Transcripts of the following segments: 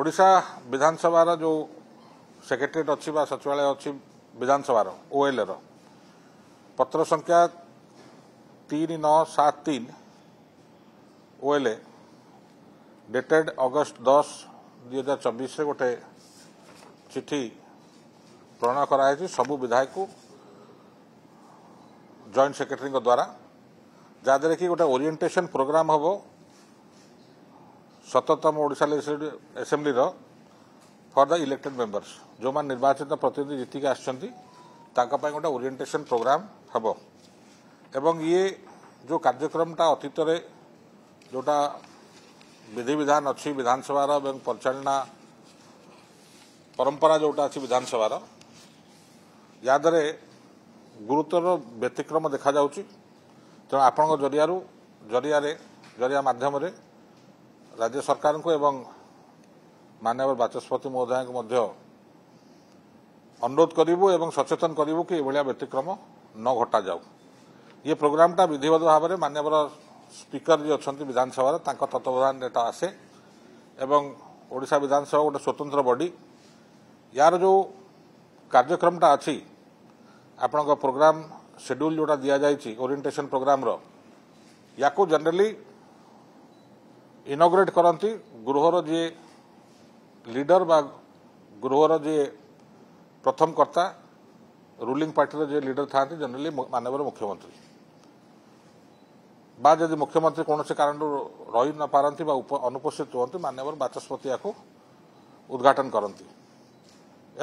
Voda विधानसभा जो secretary अच्छी सचिवालय अच्छी विधानसभा ओएल पत्र संख्या तीन नौ सात तीन ओएल डेटेड अगस्ट दस दुई हजार चबीश गोटे चिठी प्रेरण कर सब विधायक जॉइंट सेक्रेटरी द्वारा जहाद्वे कि गोटे ओरिएंटेशन प्रोग्राम हम ସତରତମ ଓଡ଼ିଶା ଏସେମ୍ବଲିର ଫର୍ ଦ ଇଲେକ୍ଟେଡ଼ ମେମ୍ବର୍ସ ଯେଉଁମାନେ ନିର୍ବାଚିତ ପ୍ରତିନିଧି ଜିତିକି ଆସିଛନ୍ତି ତାଙ୍କ ପାଇଁ ଗୋଟେ ଓରିଏଣ୍ଟେସନ୍ ପ୍ରୋଗ୍ରାମ୍ ହେବ ଏବଂ ଇଏ ଯେଉଁ କାର୍ଯ୍ୟକ୍ରମଟା ଅତୀତରେ ଯେଉଁଟା ବିଧିବିଧାନ ଅଛି ବିଧାନସଭାର ଏବଂ ପରିଚାଳନା ପରମ୍ପରା ଯେଉଁଟା ଅଛି ବିଧାନସଭାର ଯାହାଦ୍ୱାରା ଗୁରୁତର ବ୍ୟତିକ୍ରମ ଦେଖାଯାଉଛି ତେଣୁ ଆପଣଙ୍କ ଜରିଆରୁ ଜରିଆରେ ଜରିଆ ମାଧ୍ୟମରେ ରାଜ୍ୟ ସରକାରଙ୍କୁ ଏବଂ ମାନ୍ୟବର ବାଚସ୍ପତି ମହୋଦୟଙ୍କୁ ମଧ୍ୟ ଅନୁରୋଧ କରିବୁ ଏବଂ ସଚେତନ କରିବୁ କି ଏଭଳିଆ ବ୍ୟତିକ୍ରମ ନ ଘଟାଯାଉ ଇଏ ପ୍ରୋଗ୍ରାମଟା ବିଧିବଦ୍ଧ ଭାବରେ ମାନ୍ୟବର ସ୍ପିକର ଯିଏ ଅଛନ୍ତି ବିଧାନସଭାର ତାଙ୍କ ତତ୍ତ୍ୱାବଧାନରେ ଏଇଟା ଆସେ ଏବଂ ଓଡ଼ିଶା ବିଧାନସଭା ଗୋଟେ ସ୍ୱତନ୍ତ୍ର ବଡି ୟାର ଯେଉଁ କାର୍ଯ୍ୟକ୍ରମଟା ଅଛି ଆପଣଙ୍କ ପ୍ରୋଗ୍ରାମ ସେଡ୍ୟୁଲ୍ ଯେଉଁଟା ଦିଆଯାଇଛି ଓରିଏଣ୍ଟେସନ୍ ପ୍ରୋଗ୍ରାମର ୟାକୁ ଜେନେରାଲି ইনগ্রেট କରନ୍ତି ଗୃହର ଯିଏ ଲିଡର ବା ଗୃହର ଯିଏ ପ୍ରଥମ କର୍ତ୍ତା ରୁଲିଂ ପାର୍ଟିର ଯିଏ ଲିଡର ଥାଆନ୍ତି ଜେନେରାଲି ମାନ୍ୟବର ମୁଖ୍ୟମନ୍ତ୍ରୀ ବା ଯଦି ମୁଖ୍ୟମନ୍ତ୍ରୀ କୌଣସି କାରଣରୁ ରହି ନପାରନ୍ତି ବା ଅନୁପସ୍ଥିତ ହୁଅନ୍ତି ମାନ୍ୟବର ବାଚସ୍ପତି ଏହାକୁ ଉଦ୍ଘାଟନ କରନ୍ତି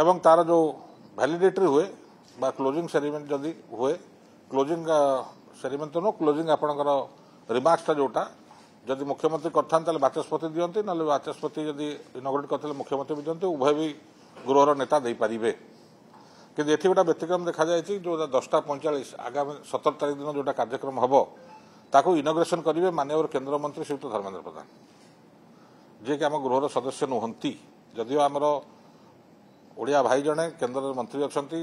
ଏବଂ ତାର ଯେଉଁ ଭ୍ୟାଲିଡେଟରି ହୁଏ ବା କ୍ଲୋଜିଂ ସେରିମନି ଯଦି ହୁଏ କ୍ଲୋଜିଂ ସେରିମନି ତ ନୁହଁ କ୍ଲୋଜିଂ ଆପଣଙ୍କର ରିମାର୍କସଟା ଯେଉଁଟା ଯଦି ମୁଖ୍ୟମନ୍ତ୍ରୀ କରିଥାନ୍ତି ତାହେଲେ ବାଚସ୍ପତି ଦିଅନ୍ତି ନହେଲେ ବାଚସ୍ପତି ଯଦି ଇନୋଗ୍ରେଟ୍ କରିଥିଲେ ମୁଖ୍ୟମନ୍ତ୍ରୀ ବି ଦିଅନ୍ତି ଉଭୟ ବି ଗୃହର ନେତା ଦେଇପାରିବେ କିନ୍ତୁ ଏଠି ଗୋଟେ ବ୍ୟତିକ୍ରମ ଦେଖାଯାଇଛି ଯେଉଁଟା ଦଶଟା ପଇଁଚାଳିଶ ଆଗାମୀ ସତର ତାରିଖ ଦିନ ଯେଉଁଟା କାର୍ଯ୍ୟକ୍ରମ ହେବ ତାକୁ ଇନଗ୍ରେସନ୍ କରିବେ ମାନ୍ୟବର କେନ୍ଦ୍ରମନ୍ତ୍ରୀ ଶ୍ରୀଯୁକ୍ତ ଧର୍ମେନ୍ଦ୍ର ପ୍ରଧାନ ଯିଏକି ଆମ ଗୃହର ସଦସ୍ୟ ନୁହନ୍ତି ଯଦିଓ ଆମର ଓଡ଼ିଆ ଭାଇ ଜଣେ କେନ୍ଦ୍ରର ମନ୍ତ୍ରୀ ଅଛନ୍ତି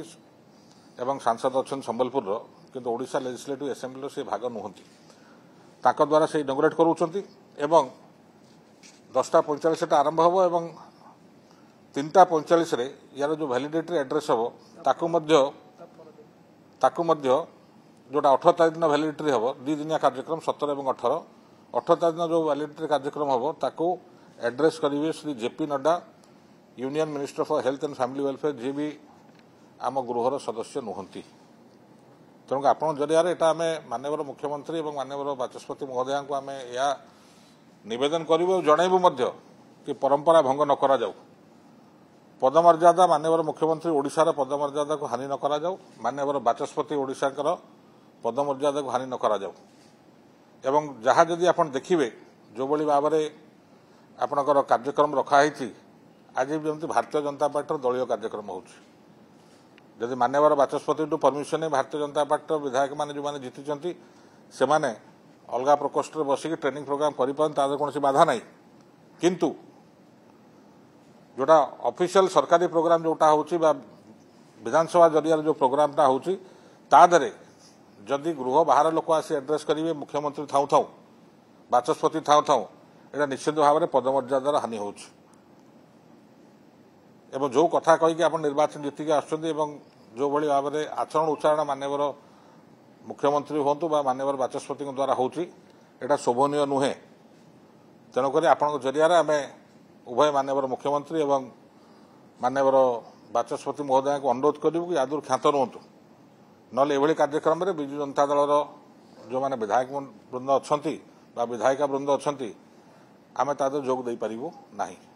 ଏବଂ ସାଂସଦ ଅଛନ୍ତି ସମ୍ବଲପୁରର କିନ୍ତୁ ଓଡ଼ିଶା ଲେଜିସ୍ଲେଟିଭ୍ ଆସେମ୍ବିର ସେ ଭାଗ ନୁହନ୍ତି ତାଙ୍କ ଦ୍ୱାରା ସେ ଇନୋଗ୍ରେଟ୍ କରାଉଛନ୍ତି ଏବଂ ଦଶଟା ପଇଁଚାଳିଶଟା ଆରମ୍ଭ ହେବ ଏବଂ ତିନିଟା ପଇଁଚାଳିଶରେ ଏହାର ଯେଉଁ ଭ୍ୟାଲିଡ଼ିଟିରେ ଆଡ୍ରେସ୍ ହେବ ତାକୁ ମଧ୍ୟ ତାକୁ ମଧ୍ୟ ଯେଉଁଟା ଅଠର ତାରିଖ ଦିନ ଭ୍ୟାଲିଡ଼ିଟି ହେବ ଦୁଇଦିନିଆ କାର୍ଯ୍ୟକ୍ରମ ସତର ଏବଂ ଅଠର ଅଠର ତାରିଖ ଦିନ ଯେଉଁ ଭ୍ୟାଲିଡ଼ିଟି କାର୍ଯ୍ୟକ୍ରମ ହେବ ତାକୁ ଆଡ୍ରେସ୍ କରିବେ Shri JP Nadda union minister for health and family welfare ଯିଏ ବି ଆମ ଗୃହର ସଦସ୍ୟ ନୁହନ୍ତି ତେଣୁ ଆପଣଙ୍କ ଜରିଆରେ ଏଇଟା ଆମେ ମାନ୍ୟବର ମୁଖ୍ୟମନ୍ତ୍ରୀ ଏବଂ ମାନ୍ୟବର ବାଚସ୍ପତି ମହୋଦୟାଙ୍କୁ ଆମେ ଏହା ନିବେଦନ କରିବୁ ଆଉ ଜଣାଇବୁ ମଧ୍ୟ କି ପରମ୍ପରା ଭଙ୍ଗ ନ କରାଯାଉ ପଦମର୍ଯ୍ୟାଦା ମାନ୍ୟବର ମୁଖ୍ୟମନ୍ତ୍ରୀ ଓଡ଼ିଶାର ପଦମର୍ଯ୍ୟାଦାକୁ ହାନି ନ କରାଯାଉ ମାନ୍ୟବର ବାଚସ୍ପତି ଓଡ଼ିଶାଙ୍କର ପଦମର୍ଯ୍ୟାଦାକୁ ହାନି ନ କରାଯାଉ ଏବଂ ଯାହା ଯଦି ଆପଣ ଦେଖିବେ ଯେଉଁଭଳି ଭାବରେ ଆପଣଙ୍କର କାର୍ଯ୍ୟକ୍ରମ ରଖାହୋଇଛି ଆଜି ଯେମିତି ଭାରତୀୟ ଜନତା ପାର୍ଟିର ଦଳୀୟ କାର୍ଯ୍ୟକ୍ରମ ହେଉଛି ଯଦି ମାନ୍ୟବର ବାଚସ୍ପତିଠୁ ପରମିଶନ ନେଇ ଭାରତୀୟ ଜନତା ପାର୍ଟିର ବିଧାୟକମାନେ ଯେଉଁମାନେ ଜିତିଛନ୍ତି ସେମାନେ ଅଲଗା ପ୍ରକୋଷ୍ଠରେ ବସିକି ଟ୍ରେନିଂ ପ୍ରୋଗ୍ରାମ୍ କରିପାରନ୍ତି ତା'ଦେହରେ କୌଣସି ବାଧା ନାହିଁ କିନ୍ତୁ ଯେଉଁଟା ଅଫିସିଆଲ୍ ସରକାରୀ ପ୍ରୋଗ୍ରାମ୍ ଯେଉଁଟା ହେଉଛି ବା ବିଧାନସଭା ଜରିଆରେ ଯେଉଁ ପ୍ରୋଗ୍ରାମ୍ଟା ହେଉଛି ତା' ଦେହରେ ଯଦି ଗୃହ ବାହାର ଲୋକ ଆସି ଆଡ୍ରେସ୍ କରିବେ ମୁଖ୍ୟମନ୍ତ୍ରୀ ଥାଉଥାଉ ବାଚସ୍ପତି ଥାଉଥାଉ ଏଇଟା ନିଶ୍ଚିତ ଭାବରେ ପଦମର୍ଯ୍ୟାଦାର ହାନି ହେଉଛି ଏବଂ ଯେଉଁ କଥା କହିକି ଆପଣ ନିର୍ବାଚନ ଜିତିକି ଆସୁଛନ୍ତି ଏବଂ ଯେଉଁଭଳି ଭାବରେ ଆଚରଣ ଉଚ୍ଚାରଣ ମାନ୍ୟବର ମୁଖ୍ୟମନ୍ତ୍ରୀ ହୁଅନ୍ତୁ ବା ମାନ୍ୟବର ବାଚସ୍ପତିଙ୍କ ଦ୍ୱାରା ହେଉଛି ଏଇଟା ଶୋଭନୀୟ ନୁହେଁ ତେଣୁକରି ଆପଣଙ୍କ ଜରିଆରେ ଆମେ ଉଭୟ ମାନ୍ୟବର ମୁଖ୍ୟମନ୍ତ୍ରୀ ଏବଂ ମାନ୍ୟବର ବାଚସ୍ପତି ମହୋଦୟଙ୍କୁ ଅନୁରୋଧ କରିବୁ କି ଆଦୌ କ୍ଷାନ୍ତ ରୁହନ୍ତୁ ନହେଲେ ଏଭଳି କାର୍ଯ୍ୟକ୍ରମରେ ବିଜୁ ଜନତା ଦଳର ଯେଉଁମାନେ ବିଧାୟକ ବୃନ୍ଦ ଅଛନ୍ତି ବା ବିଧାୟିକା ବୃନ୍ଦ ଅଛନ୍ତି ଆମେ ତା ଦେହରେ ଯୋଗ ଦେଇପାରିବୁ ନାହିଁ